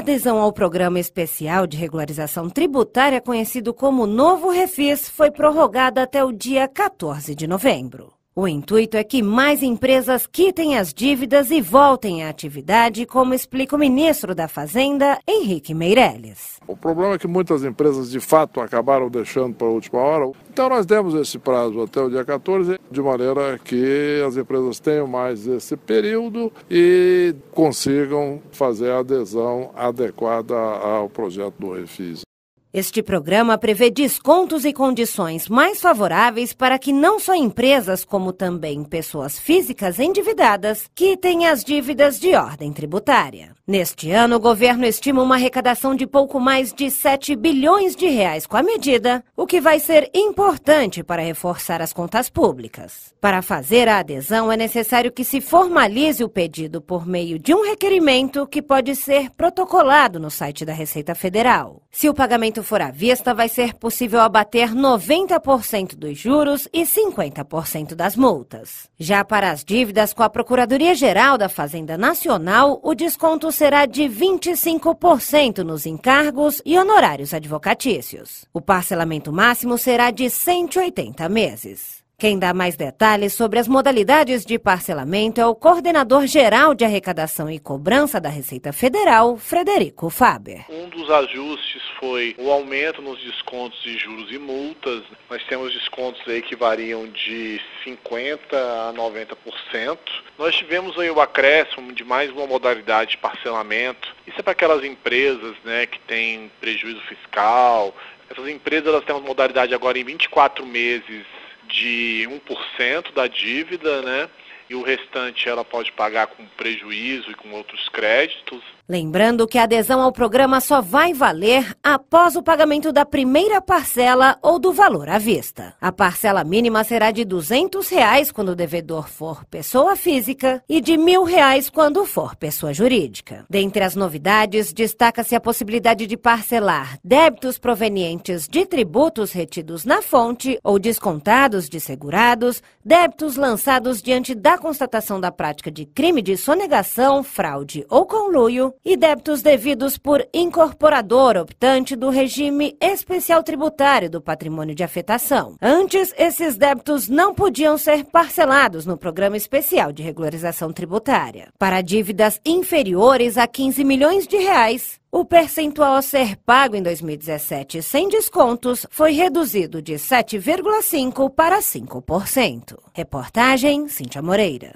adesão ao programa especial de regularização tributária conhecido como Novo Refis foi prorrogada até o dia 14 de novembro. O intuito é que mais empresas quitem as dívidas e voltem à atividade, como explica o ministro da Fazenda, Henrique Meirelles. O problema é que muitas empresas de fato acabaram deixando para a última hora. Então nós demos esse prazo até o dia 14, de maneira que as empresas tenham mais esse período e consigam fazer a adesão adequada ao projeto do Refis. Este programa prevê descontos e condições mais favoráveis para que não só empresas, como também pessoas físicas endividadas quitem as dívidas de ordem tributária. Neste ano, o governo estima uma arrecadação de pouco mais de 7 bilhões de reais com a medida, o que vai ser importante para reforçar as contas públicas. Para fazer a adesão, é necessário que se formalize o pedido por meio de um requerimento que pode ser protocolado no site da Receita Federal. Se o pagamento crédito for à vista, vai ser possível abater 90% dos juros e 50% das multas. Já para as dívidas com a Procuradoria-Geral da Fazenda Nacional, o desconto será de 25% nos encargos e honorários advocatícios. O parcelamento máximo será de 180 meses. Quem dá mais detalhes sobre as modalidades de parcelamento é o coordenador geral de arrecadação e cobrança da Receita Federal, Frederico Faber. Um dos ajustes foi o aumento nos descontos de juros e multas. Nós temos descontos aí que variam de 50% a 90%. Nós tivemos aí o acréscimo de mais uma modalidade de parcelamento. Isso é para aquelas empresas né, que têm prejuízo fiscal. Essas empresas elas têm uma modalidade agora em 24 meses de 1% da dívida, né? E o restante ela pode pagar com prejuízo e com outros créditos, Lembrando que a adesão ao programa só vai valer após o pagamento da primeira parcela ou do valor à vista. A parcela mínima será de R$ reais quando o devedor for pessoa física e de R$ reais quando for pessoa jurídica. Dentre as novidades, destaca-se a possibilidade de parcelar débitos provenientes de tributos retidos na fonte ou descontados de segurados, débitos lançados diante da constatação da prática de crime de sonegação, fraude ou conluio e débitos devidos por incorporador optante do regime especial tributário do patrimônio de afetação. Antes, esses débitos não podiam ser parcelados no Programa Especial de Regularização Tributária. Para dívidas inferiores a 15 milhões de reais, o percentual a ser pago em 2017 sem descontos foi reduzido de 7,5% para 5%. Reportagem Cintia Moreira.